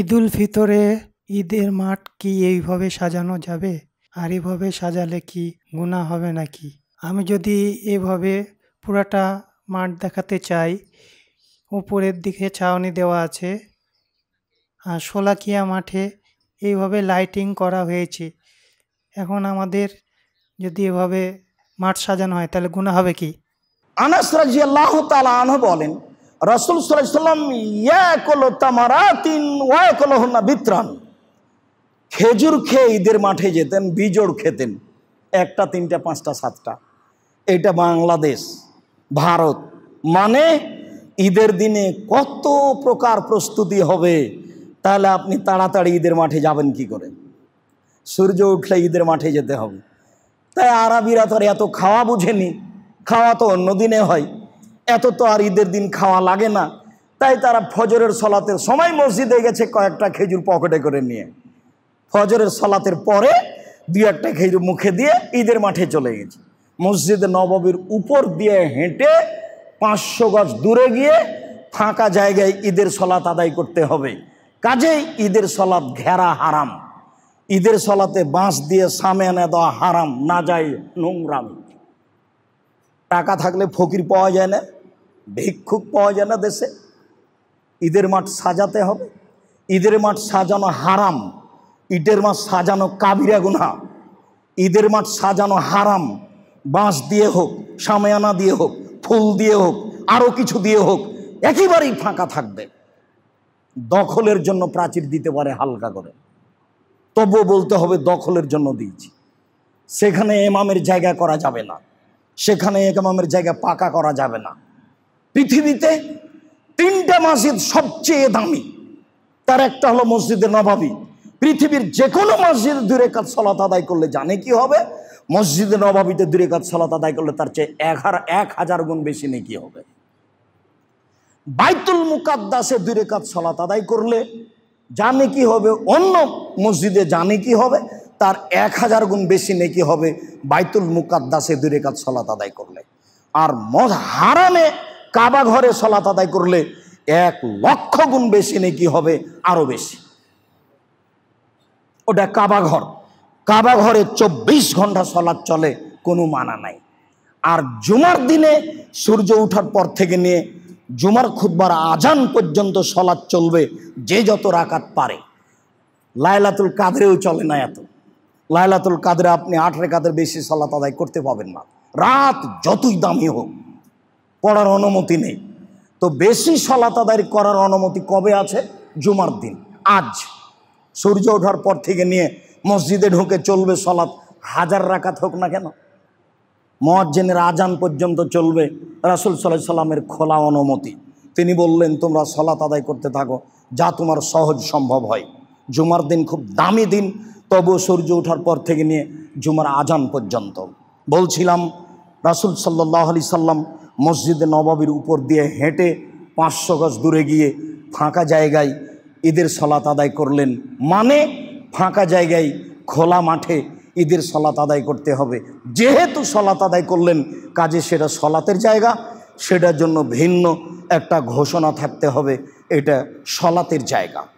ঈদুল ফিতরে ঈদের মাঠ কি এইভাবে সাজানো যাবে আর এভাবে সাজালে কি গুণা হবে নাকি আমি যদি এভাবে পুরাটা মাঠ দেখাতে চাই উপরের দিকে ছাউনি দেওয়া আছে আর শোলাকিয়া মাঠে এইভাবে লাইটিং করা হয়েছে এখন আমাদের যদি এভাবে মাঠ সাজানো হয় তাহলে গুণা হবে কি আনাস রাজি আল্লাহ তালা বলেন রসুল সাল্লাম ইয়াকলো তামারাতিন ওয়াকলো না বিত্রাণ খেজুর খেয়ে ঈদের মাঠে যেতেন বিজোড় খেতেন একটা তিনটা পাঁচটা সাতটা এটা বাংলাদেশ ভারত মানে ঈদের দিনে কত প্রকার প্রস্তুতি হবে তাহলে আপনি তাড়াতাড়ি ঈদের মাঠে যাবেন কি করে সূর্য উঠলে ঈদের মাঠে যেতে হবে তাই আরবিরা তো এত খাওয়া বুঝেনি খাওয়া তো অন্য দিনে হয় এত তো আর ঈদের দিন খাওয়া লাগে না তাই তারা ফজরের সলাতের সময় মসজিদে গেছে কয়েকটা খেজুর পকেটে করে নিয়ে ফজরের সলাতের পরে দুই একটা খেজুর মুখে দিয়ে ঈদের মাঠে চলে গেছে মসজিদে নববীর উপর দিয়ে হেঁটে পাঁচশো গজ দূরে গিয়ে ফাঁকা জায়গায় ঈদের সলাত আদায় করতে হবে কাজেই ঈদের সলাত ঘেরা হারাম ঈদের সলাতে বাঁশ দিয়ে সামে এনে দেওয়া হারাম না যায় নোংরাম টাকা থাকলে ফকির পাওয়া যায় না ভিক্ষুক পাওয়া যায় না দেশে ঈদের মাঠ সাজাতে হবে ঈদের মাঠ সাজানো হারাম ইটের মাঠ সাজানো কাবিরা গুনা ঈদের মাঠ সাজানো হারাম বাঁশ দিয়ে হোক সামায়ানা দিয়ে হোক ফুল দিয়ে হোক আরও কিছু দিয়ে হোক একেবারেই ফাঁকা থাকবে দখলের জন্য প্রাচীর দিতে পারে হালকা করে তবুও বলতে হবে দখলের জন্য দিয়েছি সেখানে এমামের জায়গা করা যাবে না সেখানে একামামের জায়গা পাকা করা যাবে না পৃথিবীতে তিনটা মসজিদ সবচেয়ে দামি তার একটা হলো মসজিদে নবাবী পৃথিবীর যে কোনো মসজিদে দূরে কাজ সলাত আদায় করলে জানে কি হবে মসজিদে নবাবিতে দূরে কাজ সলাত আদায় করলে তার চেয়ে এক হাজার গুণ বেশি কি হবে বাইতুল মুকাদ্দাসে দূরে কাজ সলাত আদায় করলে জানে কি হবে অন্য মসজিদে জানে কি হবে তার এক হাজার গুণ বেশি নেকি হবে বাইতুল মুকাদ্দাসে দূরে কাজ সলাত আদায় করলে আর মজ হারামে কাবা ঘরে সলাত আদায় করলে এক লক্ষ গুণ বেশি নেকি হবে আরও বেশি ওটা কাবা ঘর কাবা ঘরে চব্বিশ ঘন্টা সলাদ চলে কোনো মানা নাই আর জুমার দিনে সূর্য ওঠার পর থেকে নিয়ে জুমার খুদবার আজান পর্যন্ত সলাদ চলবে যে যত রাকাত পারে লায়লাতুল কাদরেও চলে না এত লাইলাতুল কাদের আপনি আট রেখাতের বেশি সালাত আদায় করতে পাবেন না রাত যতই দামি হোক পড়ার অনুমতি নেই তো বেশি সলাত আদায় করার অনুমতি কবে আছে জুমার দিন আজ সূর্য ওঠার পর থেকে নিয়ে মসজিদে ঢুকে চলবে সলাৎ হাজার রাখাত হোক না কেন মহাজ্জেনের আজান পর্যন্ত চলবে রাসুল সাল্লাহ সাল্লামের খোলা অনুমতি তিনি বললেন তোমরা সলাৎ আদায় করতে থাকো যা তোমার সহজ সম্ভব হয় জুমার দিন খুব দামি দিন তব সূর্য ওঠার পর থেকে নিয়ে জুমার আজান পর্যন্ত বলছিলাম রাসুল সাল্লাহ আলি সাল্লাম মসজিদে নবাবির উপর দিয়ে হেঁটে পাঁচশো গজ দূরে গিয়ে ফাঁকা জায়গায় ঈদের সলাত আদায় করলেন মানে ফাঁকা জায়গায় খোলা মাঠে ঈদের সলাত আদায় করতে হবে যেহেতু সলাত আদায় করলেন কাজে সেটা সলাতের জায়গা সেটার জন্য ভিন্ন একটা ঘোষণা থাকতে হবে এটা সলাতের জায়গা